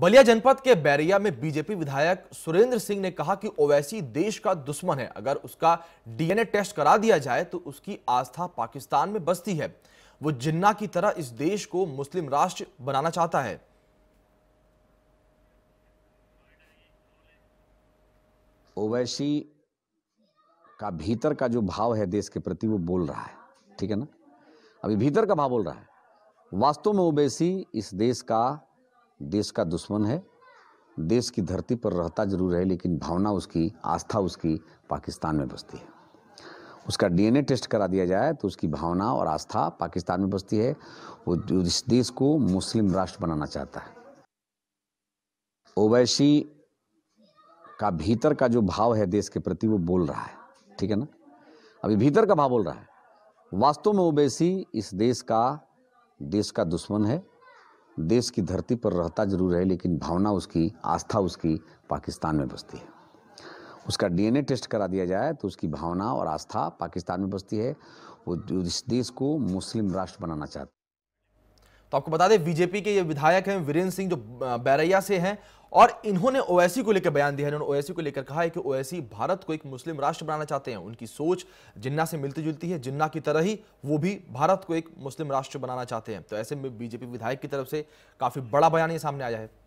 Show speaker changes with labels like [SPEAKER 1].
[SPEAKER 1] बलिया जनपद के बैरिया में बीजेपी विधायक सुरेंद्र सिंह ने कहा कि ओवैसी देश का दुश्मन है अगर उसका डीएनए टेस्ट करा दिया जाए तो उसकी आस्था पाकिस्तान में बसती है वो जिन्ना की तरह इस देश को मुस्लिम राष्ट्र बनाना चाहता है
[SPEAKER 2] ओवैसी का भीतर का जो भाव है देश के प्रति वो बोल रहा है ठीक है ना अभी भीतर का भाव बोल रहा है वास्तव में ओवैसी इस देश का देश का दुश्मन है देश की धरती पर रहता जरूर है लेकिन भावना उसकी आस्था उसकी पाकिस्तान में बसती है उसका डीएनए टेस्ट करा दिया जाए तो उसकी भावना और आस्था पाकिस्तान में बसती है वो इस देश को मुस्लिम राष्ट्र बनाना चाहता है ओवैसी का भीतर का जो भाव है देश के प्रति वो बोल रहा है ठीक है ना अभी भीतर का भाव बोल रहा है वास्तव में ओवैसी इस देश का देश का दुश्मन है देश की धरती पर रहता जरूर है लेकिन भावना उसकी आस्था उसकी पाकिस्तान में बसती है उसका डीएनए टेस्ट करा दिया जाए तो उसकी भावना और आस्था पाकिस्तान में बसती है वो इस देश को मुस्लिम राष्ट्र बनाना चाहते
[SPEAKER 1] तो आपको बता दें बीजेपी के ये विधायक हैं वीरेंद्र सिंह जो बैरैया से हैं और इन्होंने ओएसी को लेकर बयान दिया इन्होंने ओएसी को लेकर कहा है कि ओएसी भारत को एक मुस्लिम राष्ट्र बनाना चाहते हैं उनकी सोच जिन्ना से मिलती जुलती है जिन्ना की तरह ही वो भी भारत को एक मुस्लिम राष्ट्र बनाना चाहते हैं तो ऐसे में बीजेपी विधायक की तरफ से काफी बड़ा बयान ये सामने आया है